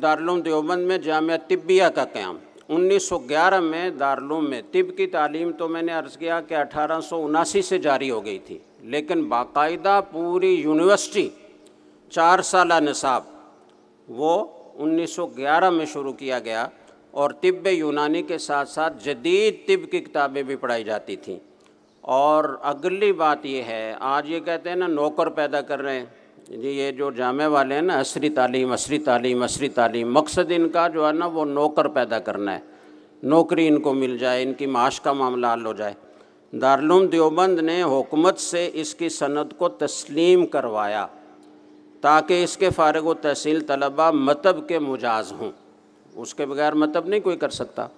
दारुम देवबंद में जाम तिब्बिया का क्याम 1911 में दारुम में तिब की तालीम तो मैंने अर्ज़ किया कि अठारह से जारी हो गई थी लेकिन बाकायदा पूरी यूनिवर्सिटी चार साल निसाब वो 1911 में शुरू किया गया और तिब यूनानी के साथ साथ जदीद तिब की किताबें भी पढ़ाई जाती थीं और अगली बात यह है आज ये कहते हैं ना नौकर पैदा कर रहे हैं जी ये जो जामे वाले हैं ना असरी तालीम असरी तालीम असरी तालीम मकसद इनका जो है ना वो नौकर पैदा करना है नौकरी इनको मिल जाए इनकी माश का मामला हल हो जाए दारुम देवबंद ने हुकूमत से इसकी सनद को तस्लीम करवाया ताकि इसके फारग व तहसील तलबा मतब के मुजाज हों उसके बगैर मतब नहीं कोई कर सकता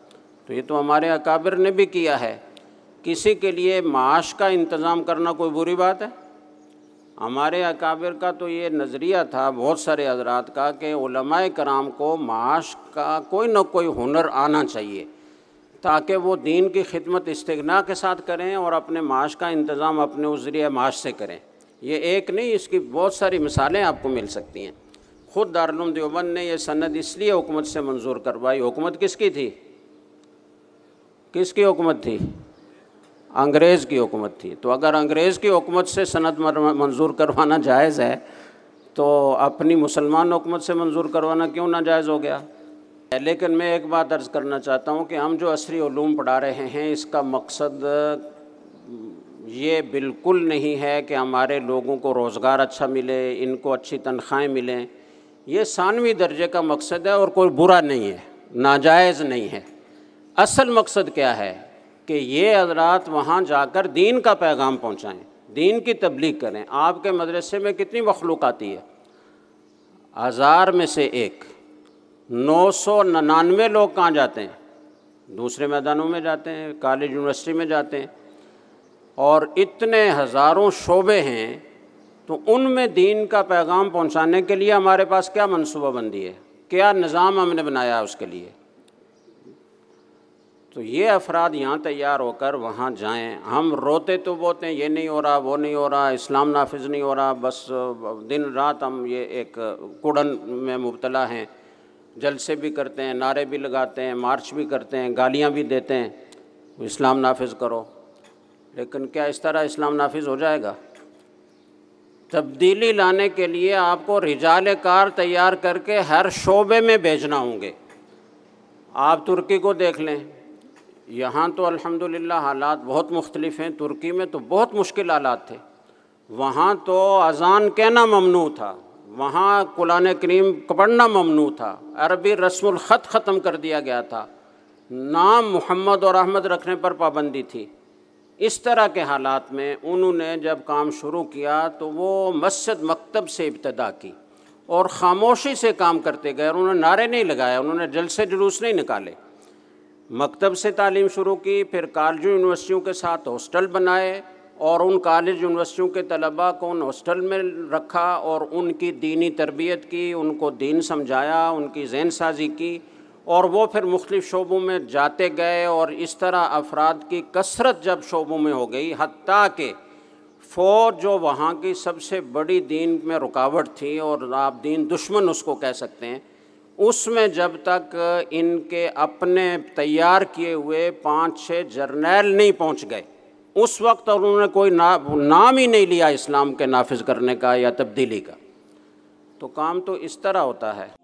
तो ये तो हमारे अकाबिर ने भी किया है किसी के लिए माश का इंतज़ाम करना कोई बुरी बात है हमारे अकाबिर का तो ये नज़रिया था बहुत सारे हजरात का कि कराम को माश का कोई ना कोई हुनर आना चाहिए ताकि वो दीन की खिदमत इस्तना के साथ करें और अपने माश का इंतज़ाम अपने उस ज़रिए माश से करें ये एक नहीं इसकी बहुत सारी मिसालें आपको मिल सकती हैं ख़ुद दारुम देवबंद ने यह सन्नत इसलिए हुकूमत से मंजूर करवाई हुकूमत किसकी थी किसकी हुकूमत थी अंग्रेज़ की हुकूमत थी तो अगर अंग्रेज़ की हुकूमत से सनत मंजूर करवाना जायज़ है तो अपनी मुसलमान हुकूमत से मंजूर करवाना क्यों नाजायज़ हो गया लेकिन मैं एक बात अर्ज़ करना चाहता हूँ कि हम जो असरी ूम पढ़ा रहे हैं इसका मकसद ये बिल्कुल नहीं है कि हमारे लोगों को रोज़गार अच्छा मिले इनको अच्छी तनख्वाहें मिलें ये सानवी दर्जे का मकसद है और कोई बुरा नहीं है नाजायज़ नहीं है असल मकसद क्या है कि ये हजरात वहाँ जाकर दीन का पैगाम पहुँचाएँ दीन की तबलीग करें आपके मदरसे में कितनी मखलूक आती है हज़ार में से एक नौ सौ निन्यानवे लोग कहाँ जाते हैं दूसरे मैदानों में जाते हैं कॉलेज यूनिवर्सिटी में जाते हैं और इतने हज़ारों शोबे हैं तो उनमें दीन का पैगाम पहुंचाने के लिए हमारे पास क्या मनसूबाबंदी है क्या निज़ाम हमने बनाया उसके लिए तो ये अफराद यहाँ तैयार होकर वहाँ जाएँ हम रोते तो बोते हैं ये नहीं हो रहा वो नहीं हो रहा इस्लाम नाफिज नहीं हो रहा बस दिन रात हम ये एक कुड़न में मुबतला हैं जलसे भी करते हैं नारे भी लगाते हैं मार्च भी करते हैं गालियाँ भी देते हैं इस्लाम नाफिज करो लेकिन क्या इस तरह इस्लाम नाफिज हो जाएगा तब्दीली लाने के लिए आपको रिजाल कार तैयार करके हर शोबे में भेजना होंगे आप तुर्की को देख लें यहाँ तो अल्हम्दुलिल्लाह हालात बहुत मुख्तलिफ हैं तुर्की में तो बहुत मुश्किल हालात थे वहाँ तो अजान कहना ममनू था वहाँ कुरान करीम पढ़ना ममनू था अरबी रस्मखत ख़त्म कर दिया गया था नाम मोहम्मद और अहमद रखने पर पाबंदी थी इस तरह के हालात में उन्होंने जब काम शुरू किया तो वो मस्जिद मकतब से इब्तदा की और ख़ामोशी से काम करते गए उन्होंने नारे नहीं लगाए उन्होंने जलसे जुलूस नहीं निकाले मकतब से तालीम शुरू की फिर कॉलेज यूनिवर्सिटियों के साथ हॉस्टल बनाए और उन कॉलेज यूनिवर्सिटियों के तलबा को उन हॉस्टल में रखा और उनकी दीनी तरबियत की उनको दीन समझाया उनकी जहन साजी की और वो फिर मुख्तफ शोबों में जाते गए और इस तरह अफराद की कसरत जब शोबों में हो गई हती के फ़ौज जो वहाँ की सबसे बड़ी दीन में रुकावट थी और आप दीन दुश्मन उसको कह सकते हैं उसमें जब तक इनके अपने तैयार किए हुए पाँच छः जर्नैल नहीं पहुंच गए उस वक्त उन्होंने कोई ना नाम ही नहीं लिया इस्लाम के नाफिज करने का या तब्दीली का तो काम तो इस तरह होता है